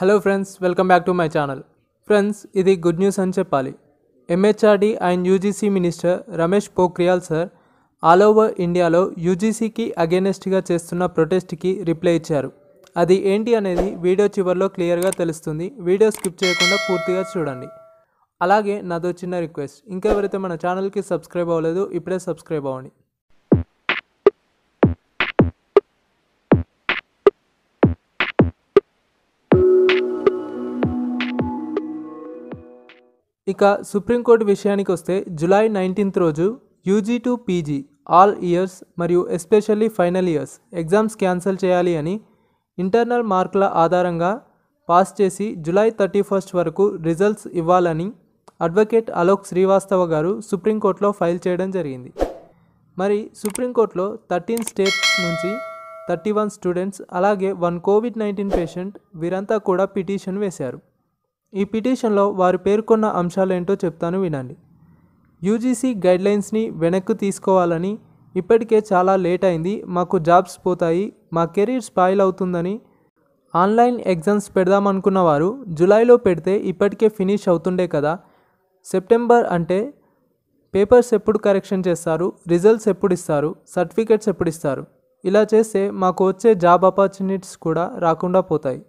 Hello friends welcome back to my channel friends ఇది good news అని చెప్పాలి MHRD and UGC minister Ramesh Pokhriyal sir all over ఇండియాలో యూజీసీకి అగేనెస్ట్గా చేస్తున్న ప్రొటెస్ట్కి రిప్లై ఇచ్చారు అది ఏంటి అనేది వీడియో చివరిలో క్లియర్గా తెలుస్తుంది వీడియో స్కిప్ చేయకుండా పూర్తిగా చూడండి అలాగే నాదో చిన్న రిక్వెస్ట్ ఇంకెవరైతే మన ఛానల్కి సబ్స్క్రైబ్ అవ్వలేదు ఇప్పుడే సబ్స్క్రైబ్ అవ్వండి ఇక సుప్రీంకోర్టు విషయానికి వస్తే జులై నైన్టీన్త్ రోజు UG to PG all years మరియు especially final years exams cancel చేయాలి అని ఇంటర్నల్ మార్కుల ఆధారంగా పాస్ చేసి జులై థర్టీ ఫస్ట్ వరకు రిజల్ట్స్ ఇవ్వాలని అడ్వకేట్ అలోక్ శ్రీవాస్తవ గారు సుప్రీంకోర్టులో ఫైల్ చేయడం జరిగింది మరి సుప్రీంకోర్టులో థర్టీన్ స్టేట్స్ నుంచి థర్టీ వన్ స్టూడెంట్స్ అలాగే వన్ కోవిడ్ నైన్టీన్ పేషెంట్ వీరంతా కూడా పిటిషన్ వేశారు ఈ పిటిషన్లో వారు పేర్కొన్న అంశాలేంటో చెప్తాను వినండి యూజీసీ గైడ్లైన్స్ని వెనక్కు తీసుకోవాలని ఇప్పటికే చాలా లేట్ అయింది మాకు జాబ్స్ పోతాయి మా కెరీర్ స్పాయిల్ అవుతుందని ఆన్లైన్ ఎగ్జామ్స్ పెడదామనుకున్న వారు జూలైలో పెడితే ఇప్పటికే ఫినిష్ అవుతుండే కదా సెప్టెంబర్ అంటే పేపర్స్ ఎప్పుడు కరెక్షన్ చేస్తారు రిజల్ట్స్ ఎప్పుడు ఇస్తారు సర్టిఫికెట్స్ ఎప్పుడు ఇస్తారు ఇలా చేస్తే మాకు వచ్చే జాబ్ ఆపర్చునిటీస్ కూడా రాకుండా పోతాయి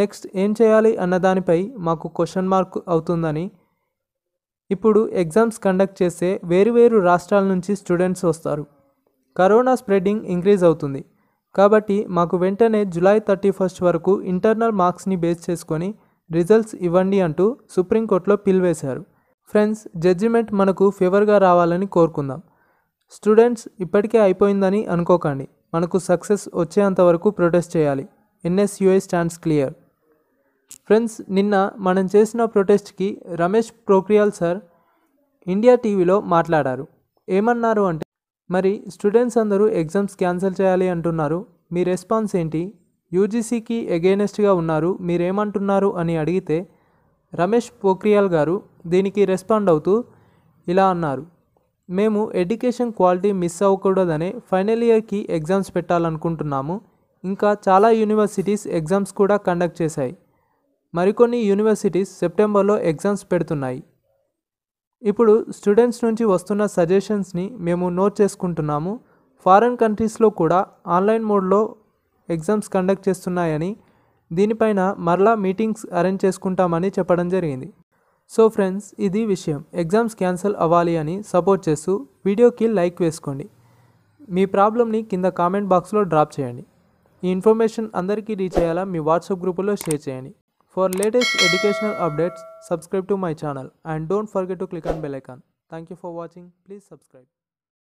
నెక్స్ట్ ఏం చేయాలి అన్న దానిపై మాకు క్వశ్చన్ మార్క్ అవుతుందని ఇప్పుడు ఎగ్జామ్స్ కండక్ట్ చేసే వేరువేరు రాష్ట్రాల నుంచి స్టూడెంట్స్ వస్తారు కరోనా స్ప్రెడ్డింగ్ ఇంక్రీజ్ అవుతుంది కాబట్టి మాకు వెంటనే జులై థర్టీ ఫస్ట్ వరకు ఇంటర్నల్ మార్క్స్ని బేస్ చేసుకొని రిజల్ట్స్ ఇవ్వండి అంటూ సుప్రీంకోర్టులో పిలివేశారు ఫ్రెండ్స్ జడ్జిమెంట్ మనకు ఫేవర్గా రావాలని కోరుకుందాం స్టూడెంట్స్ ఇప్పటికే అయిపోయిందని అనుకోకండి మనకు సక్సెస్ వచ్చేంత వరకు ప్రొటెస్ట్ చేయాలి ఎన్ఎస్యుఐ స్టాండ్స్ క్లియర్ ఫ్రెండ్స్ నిన్న మనం చేసిన ప్రొటెస్ట్కి రమేష్ ప్రోక్రియాల్ సార్ ఇండియా టీవీలో మాట్లాడారు ఏమన్నారు అంటే మరి స్టూడెంట్స్ అందరూ ఎగ్జామ్స్ క్యాన్సిల్ చేయాలి అంటున్నారు మీ రెస్పాన్స్ ఏంటి యూజీసీకి ఎగెనెస్ట్గా ఉన్నారు మీరేమంటున్నారు అని అడిగితే రమేష్ పోఖ్రియాల్ గారు దీనికి రెస్పాండ్ అవుతూ ఇలా అన్నారు మేము ఎడ్యుకేషన్ క్వాలిటీ మిస్ అవ్వకూడదనే ఫైనల్ ఇయర్కి ఎగ్జామ్స్ పెట్టాలనుకుంటున్నాము ఇంకా చాలా యూనివర్సిటీస్ ఎగ్జామ్స్ కూడా కండక్ట్ చేశాయి మరికొన్ని యూనివర్సిటీస్ సెప్టెంబర్లో ఎగ్జామ్స్ పెడుతున్నాయి ఇప్పుడు స్టూడెంట్స్ నుంచి వస్తున్న సజెషన్స్ని మేము నోట్ చేసుకుంటున్నాము ఫారెన్ కంట్రీస్లో కూడా ఆన్లైన్ మోడ్లో ఎగ్జామ్స్ కండక్ట్ చేస్తున్నాయని దీనిపైన మరలా మీటింగ్స్ అరేంజ్ చేసుకుంటామని చెప్పడం జరిగింది సో ఫ్రెండ్స్ ఇది విషయం ఎగ్జామ్స్ క్యాన్సిల్ అవ్వాలి అని సపోర్ట్ చేస్తూ వీడియోకి లైక్ వేసుకోండి మీ ప్రాబ్లమ్ని కింద కామెంట్ బాక్స్లో డ్రాప్ చేయండి ఈ ఇన్ఫర్మేషన్ అందరికీ రీచ్ అయ్యేలా మీ వాట్సాప్ గ్రూపులో షేర్ చేయండి For latest educational updates, subscribe to my channel and don't forget to click on bell icon. Thank you for watching. Please subscribe.